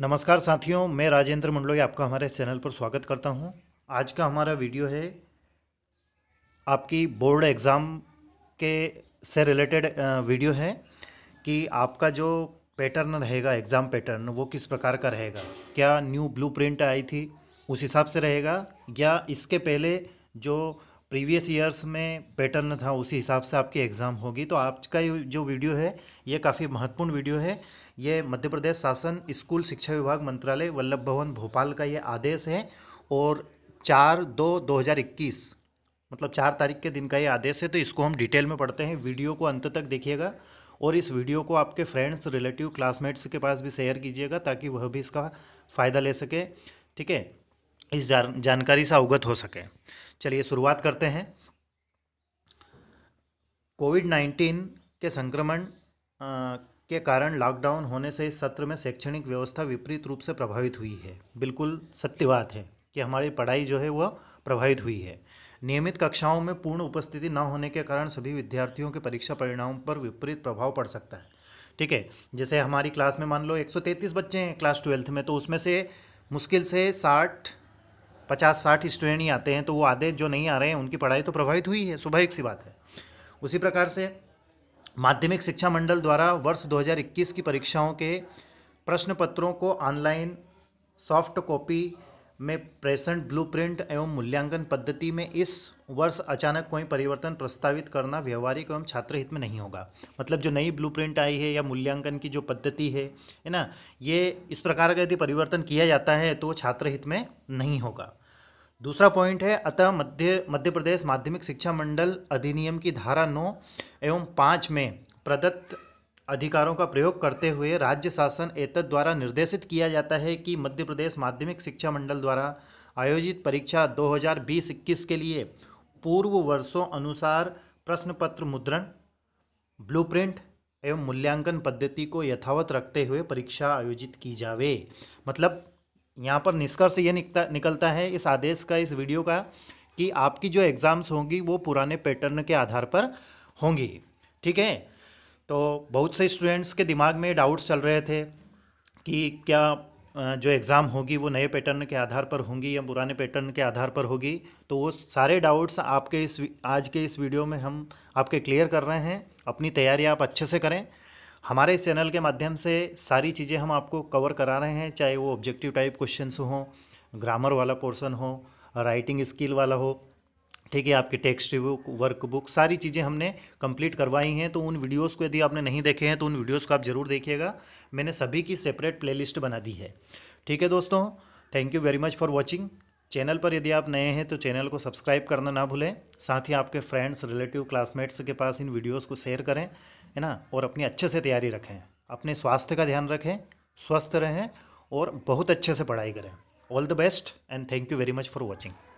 नमस्कार साथियों मैं राजेंद्र मंडलोई आपका हमारे चैनल पर स्वागत करता हूं आज का हमारा वीडियो है आपकी बोर्ड एग्ज़ाम के से रिलेटेड वीडियो है कि आपका जो पैटर्न रहेगा एग्ज़ाम पैटर्न वो किस प्रकार का रहेगा क्या न्यू ब्लूप्रिंट आई थी उस हिसाब से रहेगा या इसके पहले जो प्रीवियस ईयर्स में पैटर्न था उसी हिसाब से आपकी एग्ज़ाम होगी तो आज का जो वीडियो है ये काफ़ी महत्वपूर्ण वीडियो है ये मध्य प्रदेश शासन स्कूल शिक्षा विभाग मंत्रालय वल्लभ भवन भोपाल का ये आदेश है और चार दो दो हज़ार इक्कीस मतलब चार तारीख के दिन का ये आदेश है तो इसको हम डिटेल में पढ़ते हैं वीडियो को अंत तक देखिएगा और इस वीडियो को आपके फ्रेंड्स रिलेटिव क्लासमेट्स के पास भी शेयर कीजिएगा ताकि वह भी इसका फ़ायदा ले सके ठीक है इस जान, जानकारी से अवगत हो सके चलिए शुरुआत करते हैं कोविड नाइन्टीन के संक्रमण के कारण लॉकडाउन होने से इस सत्र में शैक्षणिक व्यवस्था विपरीत रूप से प्रभावित हुई है बिल्कुल सत्य बात है कि हमारी पढ़ाई जो है वह प्रभावित हुई है नियमित कक्षाओं में पूर्ण उपस्थिति न होने के कारण सभी विद्यार्थियों के परीक्षा परिणामों पर विपरीत प्रभाव पड़ सकता है ठीक है जैसे हमारी क्लास में मान लो 133 बच्चे हैं क्लास ट्वेल्थ में तो उसमें से मुश्किल से 60 पचास साठ स्टूडेंट ही आते हैं तो वो आधे जो नहीं आ रहे हैं उनकी पढ़ाई तो प्रभावित हुई है सुबह एक सी बात है उसी प्रकार से माध्यमिक शिक्षा मंडल द्वारा वर्ष 2021 की परीक्षाओं के प्रश्न पत्रों को ऑनलाइन सॉफ्ट कॉपी में प्रेसेंट ब्लूप्रिंट एवं मूल्यांकन पद्धति में इस वर्ष अचानक कोई परिवर्तन प्रस्तावित करना व्यवहारिक एवं छात्र हित में नहीं होगा मतलब जो नई ब्लूप्रिंट आई है या मूल्यांकन की जो पद्धति है है ना ये इस प्रकार का यदि परिवर्तन किया जाता है तो छात्र हित में नहीं होगा दूसरा पॉइंट है अतः मध्य मध्य प्रदेश माध्यमिक शिक्षा मंडल अधिनियम की धारा नौ एवं पाँच में प्रदत्त अधिकारों का प्रयोग करते हुए राज्य शासन एतद द्वारा निर्देशित किया जाता है कि मध्य प्रदेश माध्यमिक शिक्षा मंडल द्वारा आयोजित परीक्षा 2020-21 के लिए पूर्व वर्षों अनुसार प्रश्न पत्र मुद्रण ब्लूप्रिंट एवं मूल्यांकन पद्धति को यथावत रखते हुए परीक्षा आयोजित की जावे मतलब यहाँ पर निष्कर्ष ये निकता निकलता है इस आदेश का इस वीडियो का कि आपकी जो एग्ज़ाम्स होंगी वो पुराने पैटर्न के आधार पर होंगी ठीक है तो बहुत से स्टूडेंट्स के दिमाग में डाउट्स चल रहे थे कि क्या जो एग्ज़ाम होगी वो नए पैटर्न के आधार पर होंगी या पुराने पैटर्न के आधार पर होगी तो वो सारे डाउट्स आपके इस आज के इस वीडियो में हम आपके क्लियर कर रहे हैं अपनी तैयारी आप अच्छे से करें हमारे इस चैनल के माध्यम से सारी चीज़ें हम आपको कवर करा रहे हैं चाहे वो ऑब्जेक्टिव टाइप क्वेश्चन हों ग्रामर वाला पोर्सन हो राइटिंग स्किल वाला हो ठीक है आपकी टेक्स्ट बुक वर्क बुक सारी चीज़ें हमने कंप्लीट करवाई हैं तो उन वीडियोस को यदि आपने नहीं देखे हैं तो उन वीडियोस को आप ज़रूर देखिएगा मैंने सभी की सेपरेट प्लेलिस्ट बना दी है ठीक है दोस्तों thank you very much for watching channel पर यदि आप नए हैं तो चैनल को सब्सक्राइब करना ना भूलें साथ ही आपके फ्रेंड्स रिलेटिव क्लासमेट्स के पास इन वीडियोज़ को शेयर करें है ना और अपनी अच्छे से तैयारी रखें अपने स्वास्थ्य का ध्यान रखें स्वस्थ रहें और बहुत अच्छे से पढ़ाई करें all the best and thank you very much for watching